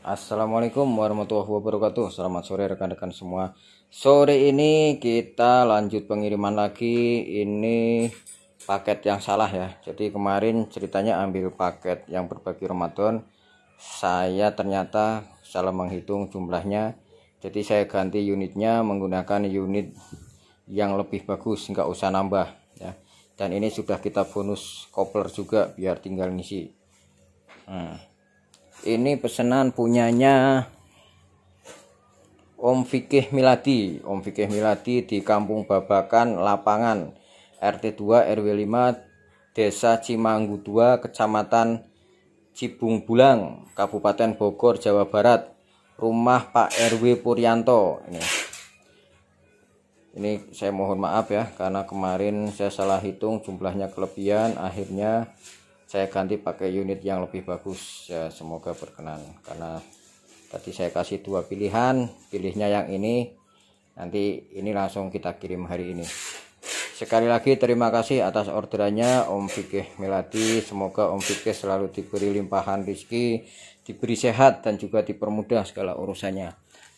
Assalamualaikum warahmatullahi wabarakatuh Selamat sore rekan-rekan semua Sore ini kita lanjut pengiriman lagi Ini paket yang salah ya Jadi kemarin ceritanya ambil paket yang berbagi Ramadan Saya ternyata salah menghitung jumlahnya Jadi saya ganti unitnya menggunakan unit yang lebih bagus Nggak usah nambah ya Dan ini sudah kita bonus kopler juga biar tinggal ngisi nah, ini pesanan punyanya Om Fikih Milati. Om Fikih Milati di Kampung Babakan Lapangan RT 2 RW 5 Desa Cimanggu 2 Kecamatan Cibung Bulang Kabupaten Bogor Jawa Barat rumah Pak RW Puryanto ini ini saya mohon maaf ya karena kemarin saya salah hitung jumlahnya kelebihan akhirnya saya ganti pakai unit yang lebih bagus ya semoga berkenan karena tadi saya kasih dua pilihan pilihnya yang ini nanti ini langsung kita kirim hari ini sekali lagi terima kasih atas orderannya Om Fikih Melati semoga Om Fikih selalu diberi limpahan rezeki diberi sehat dan juga dipermudah segala urusannya